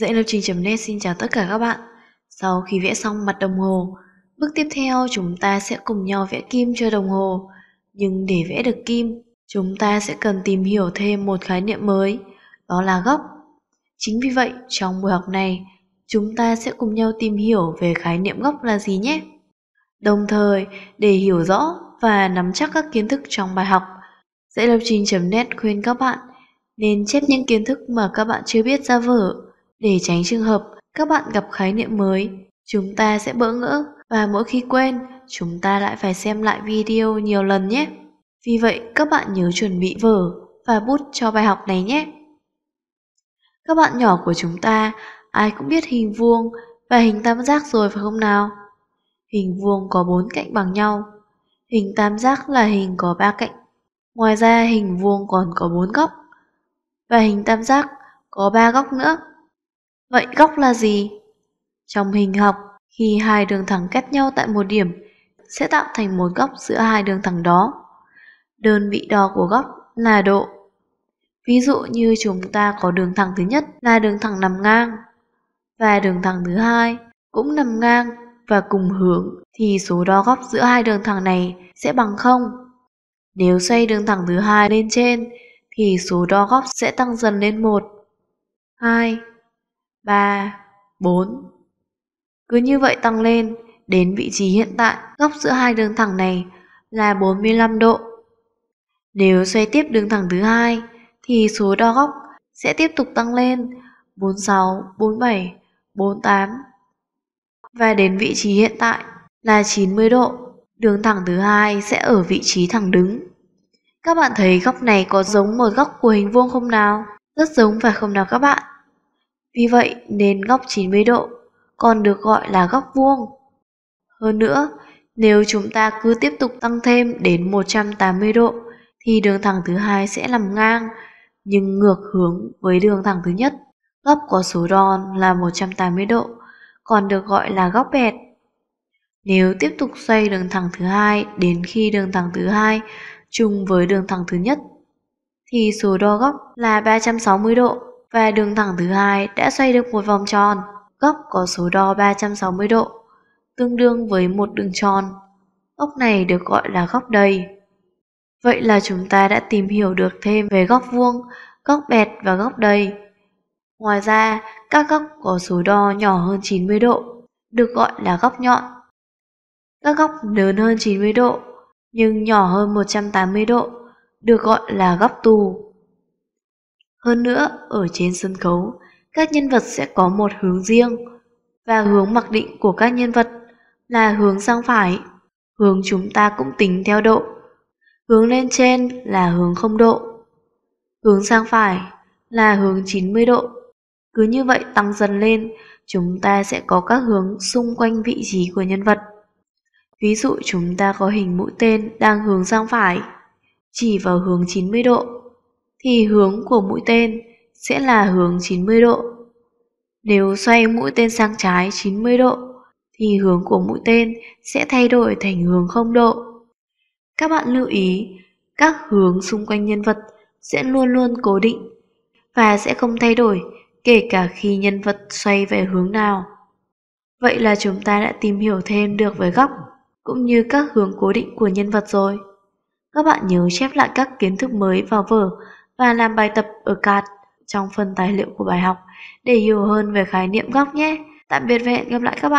Dạy lập trình.net xin chào tất cả các bạn. Sau khi vẽ xong mặt đồng hồ, bước tiếp theo chúng ta sẽ cùng nhau vẽ kim cho đồng hồ. Nhưng để vẽ được kim, chúng ta sẽ cần tìm hiểu thêm một khái niệm mới, đó là góc. Chính vì vậy, trong buổi học này, chúng ta sẽ cùng nhau tìm hiểu về khái niệm góc là gì nhé. Đồng thời, để hiểu rõ và nắm chắc các kiến thức trong bài học, dạy lập trình.net khuyên các bạn nên chép những kiến thức mà các bạn chưa biết ra vở để tránh trường hợp các bạn gặp khái niệm mới, chúng ta sẽ bỡ ngỡ và mỗi khi quên, chúng ta lại phải xem lại video nhiều lần nhé. Vì vậy, các bạn nhớ chuẩn bị vở và bút cho bài học này nhé. Các bạn nhỏ của chúng ta, ai cũng biết hình vuông và hình tam giác rồi phải không nào? Hình vuông có bốn cạnh bằng nhau. Hình tam giác là hình có ba cạnh. Ngoài ra hình vuông còn có bốn góc. Và hình tam giác có ba góc nữa. Vậy góc là gì? Trong hình học, khi hai đường thẳng cắt nhau tại một điểm, sẽ tạo thành một góc giữa hai đường thẳng đó. Đơn vị đo của góc là độ. Ví dụ như chúng ta có đường thẳng thứ nhất là đường thẳng nằm ngang, và đường thẳng thứ hai cũng nằm ngang và cùng hướng thì số đo góc giữa hai đường thẳng này sẽ bằng 0. Nếu xoay đường thẳng thứ hai lên trên thì số đo góc sẽ tăng dần lên 1. 2 3, 4. Cứ như vậy tăng lên, đến vị trí hiện tại, góc giữa hai đường thẳng này là 45 độ. Nếu xoay tiếp đường thẳng thứ hai thì số đo góc sẽ tiếp tục tăng lên 46, 47, 48 và đến vị trí hiện tại là 90 độ. Đường thẳng thứ hai sẽ ở vị trí thẳng đứng. Các bạn thấy góc này có giống một góc của hình vuông không nào? Rất giống phải không nào các bạn? Vì vậy nên góc 90 độ còn được gọi là góc vuông. Hơn nữa, nếu chúng ta cứ tiếp tục tăng thêm đến 180 độ thì đường thẳng thứ hai sẽ nằm ngang nhưng ngược hướng với đường thẳng thứ nhất. Góc có số đo là 180 độ, còn được gọi là góc bẹt. Nếu tiếp tục xoay đường thẳng thứ hai đến khi đường thẳng thứ hai trùng với đường thẳng thứ nhất thì số đo góc là 360 độ và đường thẳng thứ hai đã xoay được một vòng tròn, góc có số đo 360 độ, tương đương với một đường tròn. Góc này được gọi là góc đầy. Vậy là chúng ta đã tìm hiểu được thêm về góc vuông, góc bẹt và góc đầy. Ngoài ra, các góc có số đo nhỏ hơn 90 độ được gọi là góc nhọn. Các góc lớn hơn 90 độ nhưng nhỏ hơn 180 độ được gọi là góc tù. Hơn nữa, ở trên sân khấu, các nhân vật sẽ có một hướng riêng, và hướng mặc định của các nhân vật là hướng sang phải. Hướng chúng ta cũng tính theo độ. Hướng lên trên là hướng không độ. Hướng sang phải là hướng 90 độ. Cứ như vậy tăng dần lên, chúng ta sẽ có các hướng xung quanh vị trí của nhân vật. Ví dụ chúng ta có hình mũi tên đang hướng sang phải, chỉ vào hướng 90 độ thì hướng của mũi tên sẽ là hướng 90 độ. Nếu xoay mũi tên sang trái 90 độ thì hướng của mũi tên sẽ thay đổi thành hướng 0 độ. Các bạn lưu ý, các hướng xung quanh nhân vật sẽ luôn luôn cố định và sẽ không thay đổi kể cả khi nhân vật xoay về hướng nào. Vậy là chúng ta đã tìm hiểu thêm được về góc cũng như các hướng cố định của nhân vật rồi. Các bạn nhớ chép lại các kiến thức mới vào vở và làm bài tập ở cạt trong phần tài liệu của bài học để hiểu hơn về khái niệm góc nhé. Tạm biệt và hẹn gặp lại các bạn.